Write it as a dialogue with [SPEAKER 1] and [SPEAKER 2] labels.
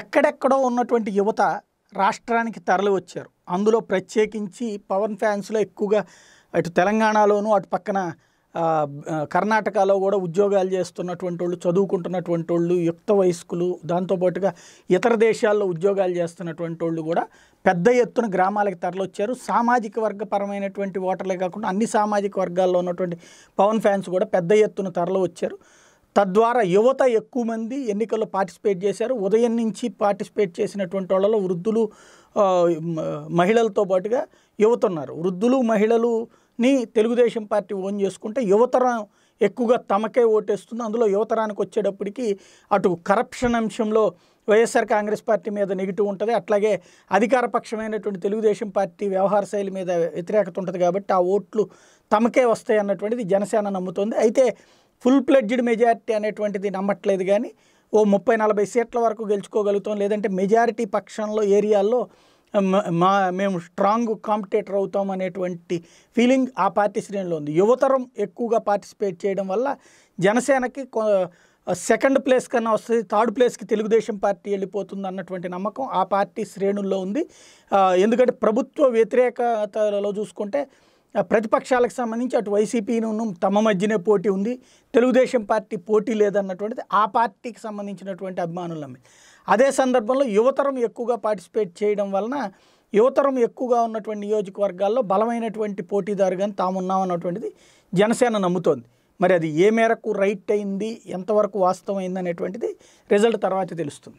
[SPEAKER 1] ఎక్కడెక్కడో ఉన్నటువంటి యువత రాష్ట్రానికి తరలి వచ్చారు అందులో ప్రత్యేకించి పవన్ ఫ్యాన్స్లో ఎక్కువగా అటు తెలంగాణలోనూ అటు పక్కన కర్ణాటకలో కూడా ఉద్యోగాలు చేస్తున్నటువంటి వాళ్ళు చదువుకుంటున్నటువంటి వాళ్ళు యుక్త వయస్కులు దాంతోపాటుగా ఇతర దేశాల్లో ఉద్యోగాలు చేస్తున్నటువంటి వాళ్ళు కూడా పెద్ద ఎత్తున గ్రామాలకు తరలొచ్చారు సామాజిక వర్గపరమైనటువంటి ఓటర్లే కాకుండా అన్ని సామాజిక వర్గాల్లో ఉన్నటువంటి పవన్ ఫ్యాన్స్ కూడా పెద్ద ఎత్తున తరలి వచ్చారు తద్వారా యువత ఎక్కువ మంది ఎన్నికల్లో పార్టిసిపేట్ చేశారు ఉదయం నుంచి పార్టిసిపేట్ చేసినటువంటి వాళ్ళలో వృద్ధులు మహిళలతో పాటుగా యువత ఉన్నారు వృద్ధులు మహిళలుని తెలుగుదేశం పార్టీ ఓన్ చేసుకుంటే యువతరం ఎక్కువగా తమకే ఓటేస్తుంది అందులో యువతరానికి వచ్చేటప్పటికి అటు కరప్షన్ అంశంలో వైఎస్ఆర్ కాంగ్రెస్ పార్టీ మీద నెగిటివ్ ఉంటుంది అట్లాగే అధికార పక్షమైనటువంటి తెలుగుదేశం పార్టీ వ్యవహార శైలి మీద వ్యతిరేకత ఉంటుంది కాబట్టి ఆ ఓట్లు తమకే వస్తాయి అన్నటువంటిది జనసేన నమ్ముతోంది అయితే ఫుల్ ప్లెడ్జ్డ్ మెజారిటీ అనేటువంటిది నమ్మట్లేదు కానీ ఓ ముప్పై నలభై సీట్ల వరకు గెలుచుకోగలుగుతాం లేదంటే మెజారిటీ పక్షంలో ఏరియాల్లో మా మేము స్ట్రాంగ్ కాంపిటేటర్ అవుతాం అనేటువంటి ఫీలింగ్ ఆ పార్టీ శ్రేణిలో ఉంది యువతరం ఎక్కువగా పార్టిసిపేట్ చేయడం వల్ల జనసేనకి సెకండ్ ప్లేస్ కన్నా వస్తుంది థర్డ్ ప్లేస్కి తెలుగుదేశం పార్టీ వెళ్ళిపోతుంది అన్నటువంటి నమ్మకం ఆ పార్టీ శ్రేణుల్లో ఉంది ఎందుకంటే ప్రభుత్వ వ్యతిరేకతలో చూసుకుంటే ప్రతిపక్షాలకు సంబంధించి అటు వైసీపీను తమ మధ్యనే పోటీ ఉంది తెలుగుదేశం పార్టీ పోటీ లేదన్నటువంటిది ఆ పార్టీకి సంబంధించినటువంటి అభిమానులు అమ్మాయి అదే సందర్భంలో యువతరం ఎక్కువగా పార్టిసిపేట్ చేయడం వలన యువతరం ఎక్కువగా ఉన్నటువంటి నియోజకవర్గాల్లో బలమైనటువంటి పోటీదారుగాని తామున్నాం అన్నటువంటిది జనసేన నమ్ముతోంది మరి అది ఏ మేరకు రైట్ అయింది ఎంతవరకు వాస్తవం అయింది అనేటువంటిది రిజల్ట్ తర్వాత తెలుస్తుంది